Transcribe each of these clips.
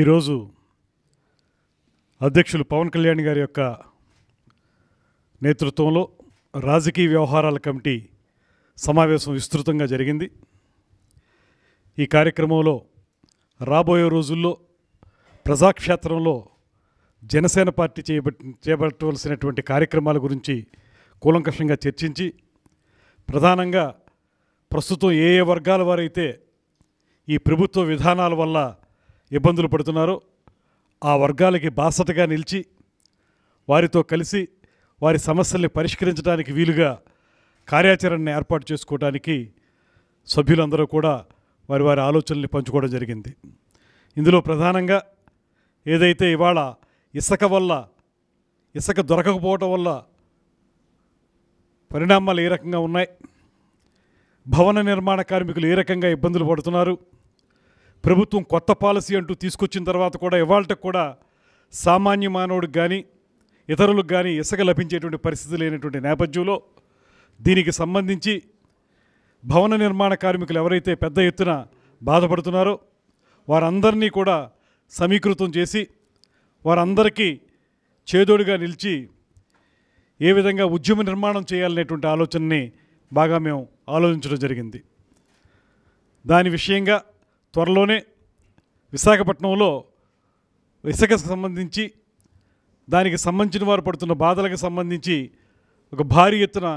ఈరోజు అధ్యక్షులు పవన్ కళ్యాణ్ గారి యొక్క నేతృత్వంలో రాజకీయ వ్యవహారాల కమిటీ సమావేశం విస్తృతంగా జరిగింది ఈ కార్యక్రమంలో రాబోయే రోజుల్లో ప్రజాక్షేత్రంలో జనసేన పార్టీ చేపట్ట చేపట్టవలసినటువంటి కార్యక్రమాల గురించి కూలంకషంగా చర్చించి ప్రధానంగా ప్రస్తుతం ఏ ఏ వర్గాల వారైతే ఈ ప్రభుత్వ విధానాల వల్ల ఇబ్బందులు పడుతున్నారో ఆ వర్గాలకి బాసటగా నిలిచి వారితో కలిసి వారి సమస్యల్ని పరిష్కరించడానికి వీలుగా కార్యాచరణను ఏర్పాటు చేసుకోవడానికి సభ్యులందరూ కూడా వారి వారి ఆలోచనల్ని పంచుకోవడం జరిగింది ఇందులో ప్రధానంగా ఏదైతే ఇవాళ ఇసుక వల్ల ఇసుక దొరకకపోవటం వల్ల పరిణామాలు ఏ రకంగా ఉన్నాయి భవన నిర్మాణ కార్మికులు ఏ రకంగా ఇబ్బందులు పడుతున్నారు ప్రభుత్వం కొత్త పాలసీ అంటూ తీసుకొచ్చిన తర్వాత కూడా ఇవాళకు కూడా సామాన్య మానవుడికి కానీ ఇతరులకు కానీ ఇసుక లభించేటువంటి పరిస్థితి లేనటువంటి నేపథ్యంలో దీనికి సంబంధించి భవన నిర్మాణ కార్మికులు ఎవరైతే పెద్ద ఎత్తున బాధపడుతున్నారో వారందరినీ కూడా సమీకృతం చేసి వారందరికీ చేదోడుగా నిలిచి ఏ విధంగా ఉద్యమ నిర్మాణం చేయాలనేటువంటి ఆలోచనని బాగా మేము ఆలోచించడం జరిగింది దాని విషయంగా త్వరలోనే విశాఖపట్నంలో ఇసుక సంబంధించి దానికి సంబంధించిన వారు పడుతున్న బాధలకు సంబంధించి ఒక భారీ ఎత్తున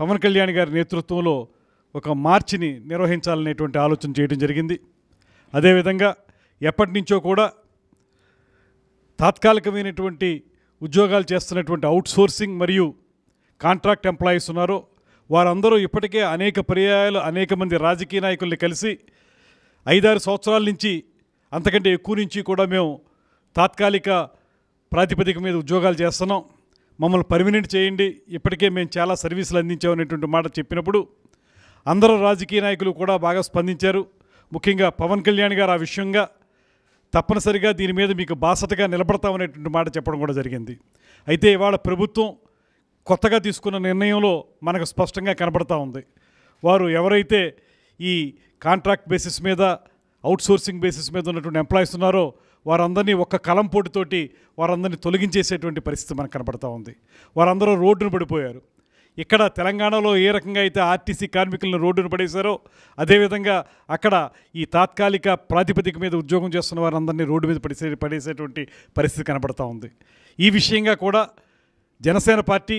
పవన్ కళ్యాణ్ గారి నేతృత్వంలో ఒక మార్చిని నిర్వహించాలనేటువంటి ఆలోచన చేయడం జరిగింది అదేవిధంగా ఎప్పటి నుంచో కూడా తాత్కాలికమైనటువంటి ఉద్యోగాలు చేస్తున్నటువంటి అవుట్సోర్సింగ్ మరియు కాంట్రాక్ట్ ఎంప్లాయీస్ ఉన్నారో వారందరూ ఇప్పటికే అనేక పర్యాయాలు అనేక మంది రాజకీయ నాయకుల్ని కలిసి ఐదారు సంవత్సరాల నుంచి అంతకంటే ఎక్కువ నుంచి కూడా మేము తాత్కాలిక ప్రాతిపదిక మీద ఉద్యోగాలు చేస్తున్నాం మమ్మల్ని పర్మినెంట్ చేయండి ఇప్పటికే మేము చాలా సర్వీసులు అందించామనేటువంటి మాట చెప్పినప్పుడు అందరూ రాజకీయ నాయకులు కూడా బాగా స్పందించారు ముఖ్యంగా పవన్ కళ్యాణ్ గారు ఆ విషయంగా తప్పనిసరిగా దీని మీద మీకు బాసటగా నిలబడతామనేటువంటి మాట చెప్పడం కూడా జరిగింది అయితే ఇవాళ ప్రభుత్వం కొత్తగా తీసుకున్న నిర్ణయంలో మనకు స్పష్టంగా కనబడతా ఉంది వారు ఎవరైతే ఈ కాంట్రాక్ట్ బేసిస్ మీద అవుట్సోర్సింగ్ బేసిస్ మీద ఉన్నటువంటి ఎంప్లాయీస్ ఉన్నారో వారందరినీ ఒక్క కలం వారందరినీ తొలగించేసేటువంటి పరిస్థితి మనకు కనబడతా ఉంది వారందరూ రోడ్డును పడిపోయారు ఇక్కడ తెలంగాణలో ఏ రకంగా అయితే ఆర్టీసీ కార్మికులను రోడ్డును పడేశారో అదేవిధంగా అక్కడ ఈ తాత్కాలిక ప్రాతిపదిక మీద ఉద్యోగం చేస్తున్న వారందరినీ రోడ్డు మీద పడేసే పడేసేటువంటి పరిస్థితి కనపడతా ఉంది ఈ విషయంగా కూడా జనసేన పార్టీ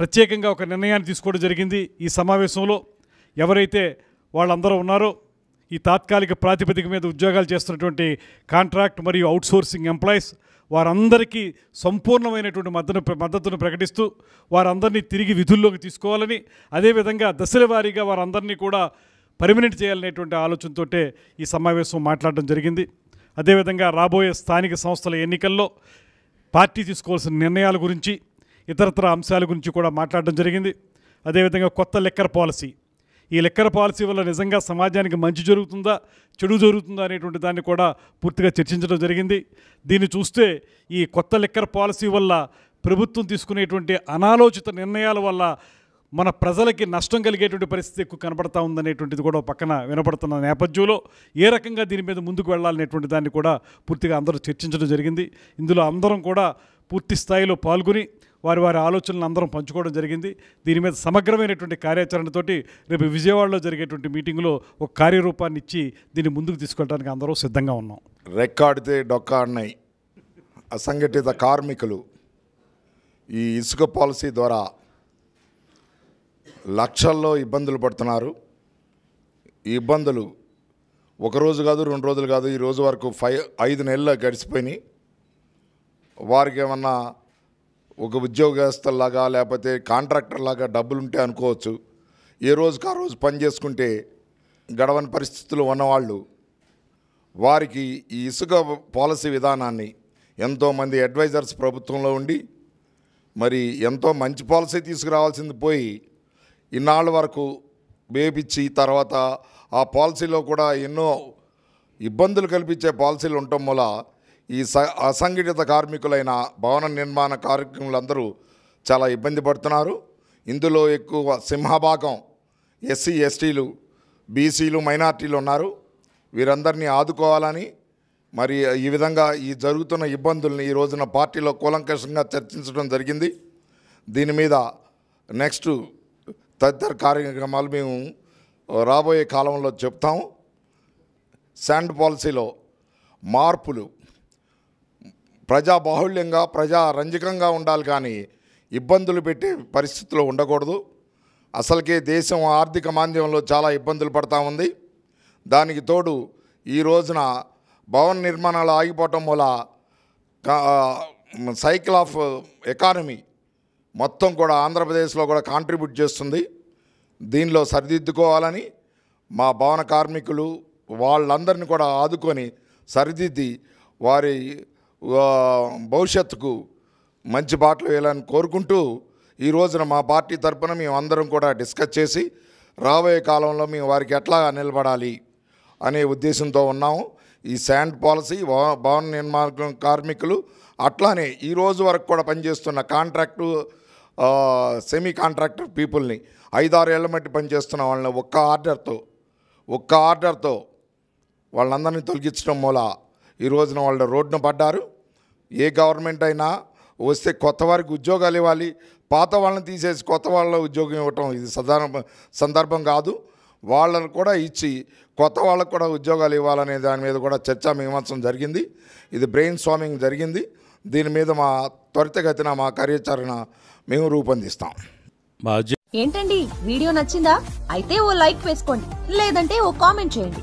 ప్రత్యేకంగా ఒక నిర్ణయాన్ని తీసుకోవడం జరిగింది ఈ సమావేశంలో ఎవరైతే వాళ్ళందరూ ఉన్నారో ఈ తాత్కాలిక ప్రాతిపదిక మీద ఉద్యోగాలు చేస్తున్నటువంటి కాంట్రాక్ట్ మరియు అవుట్సోర్సింగ్ ఎంప్లాయీస్ వారందరికీ సంపూర్ణమైనటువంటి మద్దతు మద్దతును ప్రకటిస్తూ వారందరినీ తిరిగి విధుల్లోకి తీసుకోవాలని అదేవిధంగా దశల వారీగా వారందరినీ కూడా పర్మినెంట్ చేయాలనేటువంటి ఆలోచనతోటే ఈ సమావేశం మాట్లాడడం జరిగింది అదేవిధంగా రాబోయే స్థానిక సంస్థల ఎన్నికల్లో పార్టీ తీసుకోవాల్సిన నిర్ణయాల గురించి ఇతరతర అంశాల గురించి కూడా మాట్లాడడం జరిగింది అదేవిధంగా కొత్త లెక్కర్ పాలసీ ఈ లిక్కర్ పాలసీ వల్ల నిజంగా సమాజానికి మంచి జరుగుతుందా చెడు జరుగుతుందా అనేటువంటి దాన్ని కూడా పూర్తిగా చర్చించడం జరిగింది దీన్ని చూస్తే ఈ కొత్త లిక్కర్ పాలసీ వల్ల ప్రభుత్వం తీసుకునేటువంటి అనాలోచిత నిర్ణయాల వల్ల మన ప్రజలకి నష్టం కలిగేటువంటి పరిస్థితి ఎక్కువ కనబడతా ఉందనేటువంటిది కూడా పక్కన వినపడుతున్న నేపథ్యంలో ఏ రకంగా దీని మీద ముందుకు వెళ్ళాలనేటువంటి దాన్ని కూడా పూర్తిగా అందరూ చర్చించడం జరిగింది ఇందులో అందరం కూడా పూర్తి స్థాయిలో పాల్గొని వారి వారి ఆలోచనలను అందరం పంచుకోవడం జరిగింది దీని మీద సమగ్రమైనటువంటి కార్యాచరణతోటి రేపు విజయవాడలో జరిగేటువంటి మీటింగ్లో ఒక కార్యరూపాన్ని ఇచ్చి దీన్ని ముందుకు తీసుకెళ్ళడానికి అందరూ సిద్ధంగా ఉన్నాం రికార్డుతే డొక్కా అన్నాయి అసంఘటిత కార్మికులు ఈ ఇసుక పాలసీ ద్వారా లక్షల్లో ఇబ్బందులు పడుతున్నారు ఈ ఇబ్బందులు ఒకరోజు కాదు రెండు రోజులు కాదు ఈ రోజు వరకు ఫైవ్ ఐదు నెలలు గడిచిపోయినాయి వారికి ఏమన్నా ఒక ఉద్యోగస్తులాగా లేకపోతే కాంట్రాక్టర్ లాగా డబ్బులు ఉంటే అనుకోవచ్చు ఏ రోజుకి ఆ రోజు పని చేసుకుంటే గడవని పరిస్థితులు ఉన్నవాళ్ళు వారికి ఈ ఇసుక పాలసీ విధానాన్ని ఎంతోమంది అడ్వైజర్స్ ప్రభుత్వంలో ఉండి మరి ఎంతో మంచి పాలసీ తీసుకురావాల్సింది పోయి ఇన్నాళ్ళ వరకు వేపించి తర్వాత ఆ పాలసీలో కూడా ఎన్నో ఇబ్బందులు కల్పించే పాలసీలు ఉండటం వల్ల ఈ అసంఘటిత కార్మికులైన భవన నిర్మాణ కార్యక్రమాలందరూ చాలా ఇబ్బంది పడుతున్నారు ఇందులో ఎక్కువ సింహభాగం ఎస్సీ ఎస్టీలు బీసీలు మైనార్టీలు ఉన్నారు వీరందరినీ ఆదుకోవాలని మరి ఈ విధంగా ఈ జరుగుతున్న ఇబ్బందుల్ని ఈ రోజున పార్టీలో కూలంకషంగా చర్చించడం జరిగింది దీని మీద నెక్స్ట్ తదితర కార్యక్రమాలు మేము రాబోయే కాలంలో చెప్తాము శాండ్ పాలసీలో మార్పులు ప్రజా బాహుళ్యంగా ప్రజా రంజకంగా ఉండాలి కానీ ఇబ్బందులు పెట్టే పరిస్థితులు ఉండకూడదు అసలుకే దేశం ఆర్థిక మాంద్యంలో చాలా ఇబ్బందులు పడతా ఉంది దానికి తోడు ఈ రోజున భవన నిర్మాణాలు ఆగిపోవటం వల్ల సైకిల్ ఆఫ్ ఎకానమీ మొత్తం కూడా ఆంధ్రప్రదేశ్లో కూడా కాంట్రిబ్యూట్ చేస్తుంది దీనిలో సరిదిద్దుకోవాలని మా భవన కార్మికులు వాళ్ళందరిని కూడా ఆదుకొని సరిదిద్ది వారి భవిష్యత్తుకు మంచి బాటలు వేయాలని కోరుకుంటూ ఈ రోజున మా పార్టీ తరఫున మేము అందరం కూడా డిస్కస్ చేసి రాబోయే కాలంలో మేము వారికి ఎట్లా నిలబడాలి అనే ఉద్దేశంతో ఉన్నాము ఈ శాండ్ పాలసీ భవన నిర్మాణ కార్మికులు అట్లానే ఈ రోజు వరకు కూడా పనిచేస్తున్న కాంట్రాక్టు సెమీ కాంట్రాక్టర్ పీపుల్ని ఐదారు ఏళ్ళ మట్టి పనిచేస్తున్న వాళ్ళని ఒక్క ఆర్డర్తో ఒక్క ఆర్డర్తో వాళ్ళందరినీ తొలగించడం మూల ఈ రోజున వాళ్ళు రోడ్డున పడ్డారు ఏ గవర్నమెంట్ అయినా వస్తే కొత్త వారికి ఉద్యోగాలు ఇవ్వాలి పాత వాళ్ళని తీసేసి కొత్త వాళ్ళ ఉద్యోగం ఇవ్వటం ఇది సాధారణ సందర్భం కాదు వాళ్ళను కూడా ఇచ్చి కొత్త వాళ్ళకు కూడా ఉద్యోగాలు ఇవ్వాలనే దాని మీద కూడా చర్చా మీమాంసం జరిగింది ఇది బ్రెయిన్ స్వామింగ్ జరిగింది దీని మీద మా త్వరితగతిన మా కార్యాచరణ మేము రూపొందిస్తాం ఏంటండి వీడియో నచ్చిందా అయితే ఓ లైక్ వేసుకోండి లేదంటే ఓ కామెంట్ చేయండి